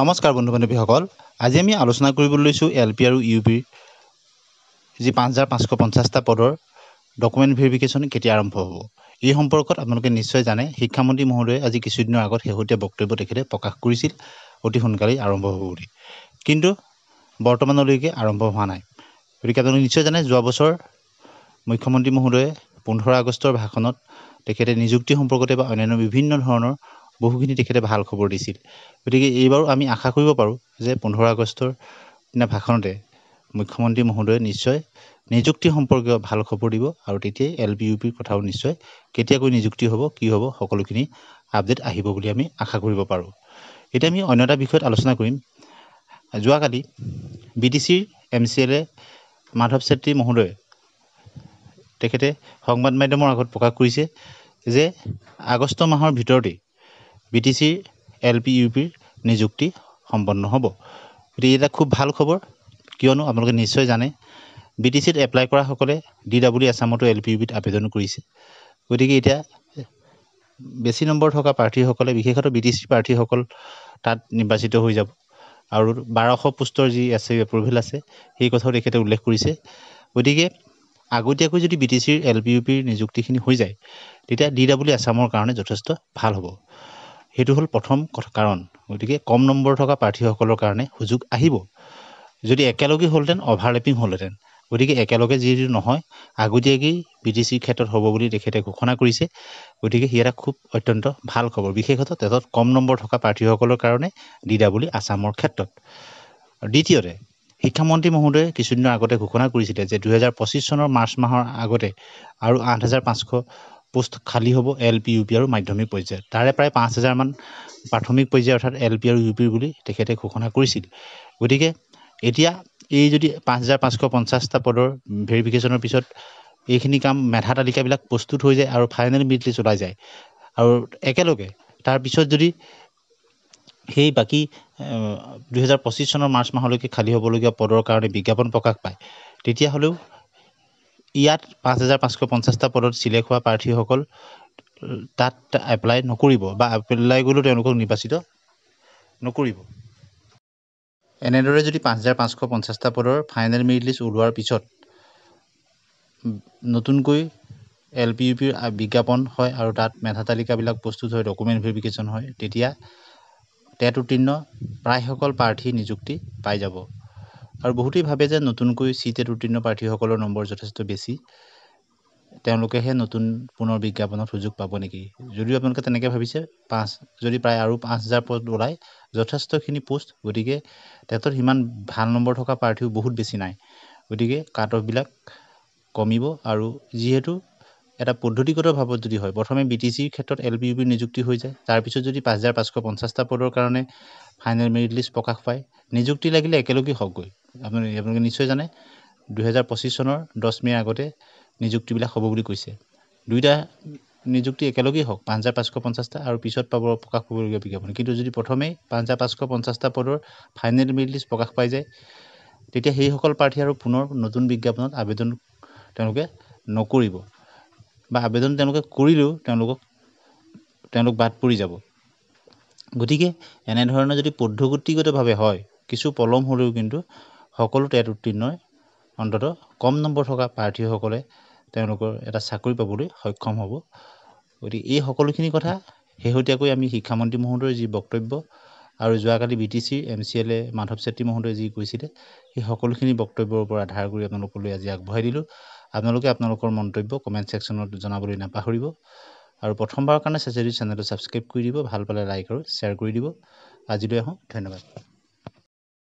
নমস্কাৰ বন্ধু বান্ধৱীসকল আজি আমি আলোচনা কৰিবলৈ লৈছোঁ এল পি আৰু ইউ পিৰ যি পাঁচ হাজাৰ পাঁচশ পঞ্চাছটা পদৰ ডকুমেণ্ট ভেৰিফিকেশ্যন কেতিয়া আৰম্ভ হ'ব এই সম্পৰ্কত আপোনালোকে নিশ্চয় জানে শিক্ষামন্ত্ৰী মহোদয়ে আজি কিছুদিনৰ আগত শেহতীয়া বক্তব্য তেখেতে প্ৰকাশ কৰিছিল অতি সোনকালেই আৰম্ভ হ'ব বুলি কিন্তু বৰ্তমানলৈকে আৰম্ভ হোৱা নাই গতিকে আপোনালোকে নিশ্চয় জানে যোৱা বছৰ মুখ্যমন্ত্ৰী মহোদয়ে পোন্ধৰ আগষ্টৰ ভাষণত তেখেতে নিযুক্তি সম্পৰ্কতে বা অন্যান্য বিভিন্ন ধৰণৰ বহুখিনি তেখেতে ভাল খবৰ দিছিল গতিকে এইবাৰো আমি আশা কৰিব পাৰোঁ যে পোন্ধৰ আগষ্টৰ দিনা ভাষণতে মুখ্যমন্ত্ৰী মহোদয়ে নিশ্চয় নিযুক্তি সম্পৰ্কীয় ভাল খবৰ দিব আৰু তেতিয়াই এল বি ইউ পিৰ কথাও নিশ্চয় কেতিয়াকৈ নিযুক্তি হ'ব কি হ'ব সকলোখিনি আপডেট আহিব বুলি আমি আশা কৰিব পাৰোঁ এতিয়া আমি অন্য এটা বিষয়ত আলোচনা কৰিম যোৱাকালি বি টি চিৰ M C L A Madhab Chetry মহোদয়ে তেখেতে সংবাদ মাধ্যমৰ আগত প্ৰকাশ কৰিছে যে আগষ্ট মাহৰ ভিতৰতেই বি টি বিটিচিৰ এল পি ইউ পিৰ নিযুক্তি সম্পন্ন হ'ব গতিকে এটা খুব ভাল খবৰ কিয়নো আপোনালোকে নিশ্চয় জানে বি টি চিত এপ্লাই কৰাসকলে ডি ডাব্লিউ আছামতো এল পি ইউ পিত আবেদন কৰিছে গতিকে এতিয়া বেছি নম্বৰ থকা প্ৰাৰ্থীসকলে বিশেষত বি টি চি প্ৰাৰ্থীসকল তাত নিৰ্বাচিত হৈ যাব আৰু বাৰশ পোষ্টৰ যি এছ আই এপ্ৰুভেল আছে সেই কথাও তেখেতে উল্লেখ কৰিছে গতিকে আগতীয়াকৈ যদি বি টি চিৰ এল পি ইউ পিৰ নিযুক্তিখিনি হৈ যায় তেতিয়া ডি ডাব্লিউ আছামৰ কাৰণে যথেষ্ট ভাল হ'ব সেইটো হ'ল প্ৰথম কথা কাৰণ গতিকে কম নম্বৰ থকা প্ৰাৰ্থীসকলৰ কাৰণে সুযোগ আহিব যদি একেলগে হ'লহেঁতেন অভাৰলেপিং হ'লহেঁতেন গতিকে একেলগে যিহেতু নহয় আগতীয়াকেই বি টি চিৰ ক্ষেত্ৰত হ'ব বুলি তেখেতে ঘোষণা কৰিছে গতিকে সি এটা খুব অত্যন্ত ভাল খবৰ বিশেষতঃ তেজত কম নম্বৰ থকা প্ৰাৰ্থীসকলৰ কাৰণে দিদা বুলি আছামৰ ক্ষেত্ৰত দ্বিতীয়তে শিক্ষামন্ত্ৰী মহোদয়ে কিছুদিনৰ আগতে ঘোষণা কৰিছিলে যে দুহেজাৰ পঁচিছ চনৰ মাৰ্চ মাহৰ আগতে আৰু আঠ হাজাৰ পাঁচশ পোষ্ট খালী হ'ব এল পি ইউ পি আৰু মাধ্যমিক পৰ্যায়ত তাৰে প্ৰায় পাঁচ হাজাৰমান প্ৰাথমিক পৰ্যায় অৰ্থাৎ এল পি আৰু ইউ পি বুলি তেখেতে ঘোষণা কৰিছিল গতিকে এতিয়া এই যদি পাঁচ হাজাৰ পাঁচশ পঞ্চাছটা পদৰ ভেৰিফিকেশ্যনৰ পিছত এইখিনি কাম মেধা তালিকাবিলাক প্ৰস্তুত হৈ যায় আৰু ফাইনেল মিড লিষ্ট ওলাই যায় আৰু একেলগে তাৰপিছত যদি সেই বাকী দুহেজাৰ পঁচিছ চনৰ মাৰ্চ মাহলৈকে খালী হ'বলগীয়া পদৰ কাৰণে বিজ্ঞাপন প্ৰকাশ পায় তেতিয়াহ'লেও ইয়াত পাঁচ হাজাৰ পাঁচশ পঞ্চাছটা পদত চিলেক্ট হোৱা প্ৰাৰ্থীসকল তাত এপ্লাই নকৰিব বা এপ্লাই কৰিলেও তেওঁলোকক নিৰ্বাচিত নকৰিব এনেদৰে যদি পাঁচ হাজাৰ পাঁচশ পঞ্চাছটা পদৰ ফাইনেল মেৰিট লিষ্ট ওলোৱাৰ পিছত নতুনকৈ এল পি ইউ পিৰ বিজ্ঞাপন হয় আৰু তাত মেধা তালিকাবিলাক প্ৰস্তুত হয় ডকুমেণ্ট ভেৰিফিকেশ্যন হয় তেতিয়া টেট উত্তীৰ্ণ প্ৰায়সকল প্ৰাৰ্থী নিযুক্তি পাই যাব আৰু বহুতেই ভাবে যে নতুনকৈ চিটেট উত্তীৰ্ণ প্ৰাৰ্থীসকলৰ নম্বৰ যথেষ্ট বেছি তেওঁলোকেহে নতুন পুনৰ বিজ্ঞাপনত সুযোগ পাব নেকি যদিও আপোনালোকে তেনেকৈ ভাবিছে পাঁচ যদি প্ৰায় আৰু পাঁচ হাজাৰ পদ ওলায় যথেষ্টখিনি পোষ্ট গতিকে তেহেঁতৰ সিমান ভাল নম্বৰ থকা প্ৰাৰ্থীও বহুত বেছি নাই গতিকে কাট অফবিলাক কমিব আৰু যিহেতু এটা পদ্ধতিগত ভাৱত যদি হয় প্ৰথমে বি টি চিৰ ক্ষেত্ৰত এল পি ইউ পিৰ নিযুক্তি হৈ যায় তাৰপিছত যদি পাঁচ হাজাৰ পাঁচশ পঞ্চাছটা পদৰ কাৰণে ফাইনেল মেৰিট লিষ্ট প্ৰকাশ পায় নিযুক্তি লাগিলে একেলগেই হওকগৈ আপুনি আপোনালোকে নিশ্চয় জানে দুহেজাৰ পঁচিছ চনৰ দহ মে'ৰ আগতে নিযুক্তিবিলাক হ'ব বুলি কৈছে দুয়োটা নিযুক্তি একেলগেই হওক পাঁচ হাজাৰ পাঁচশ পঞ্চাছটা আৰু পিছত পাব প্ৰকাশ কৰিবলগীয়া বিজ্ঞাপন কিন্তু যদি প্ৰথমেই পাঁচ হাজাৰ পাঁচশ পঞ্চাছটা পদৰ ফাইনেল মেৰিট লিষ্ট প্ৰকাশ পাই যায় তেতিয়া সেইসকল প্ৰাৰ্থী আৰু পুনৰ নতুন বিজ্ঞাপনত আবেদন তেওঁলোকে নকৰিব বা আবেদন তেওঁলোকে কৰিলেও তেওঁলোকক তেওঁলোক বাদ পৰি যাব গতিকে এনেধৰণে যদি পদ্ধতিগতভাৱে হয় কিছু পলম হ'লেও কিন্তু সকলো টেট উত্তীৰ্ণই অন্ততঃ কম নম্বৰ থকা প্ৰাৰ্থীসকলে তেওঁলোকৰ এটা চাকৰি পাবলৈ সক্ষম হ'ব গতিকে এই সকলোখিনি কথা শেহতীয়াকৈ আমি শিক্ষামন্ত্ৰী মহোদয়ৰ যি বক্তব্য আৰু যোৱাকালি বি টি চিৰ M C L A Madhab Chetry মহোদয়ে যি কৈছিলে সেই সকলোখিনি বক্তব্যৰ ওপৰত আধাৰ কৰি আপোনালোকলৈ আজি আগবঢ়াই দিলোঁ আপোনালোকে আপোনালোকৰ মন্তব্য কমেণ্ট ছেকশ্যনত জনাবলৈ নাপাহৰিব আৰু প্ৰথমবাৰৰ কাৰণে চেচেৰি চেনেলটো ছাবস্ক্ৰাইব কৰি দিব ভাল পালে লাইক আৰু শ্বেয়াৰ কৰি দিব আজিলৈ আহোঁ ধন্যবাদ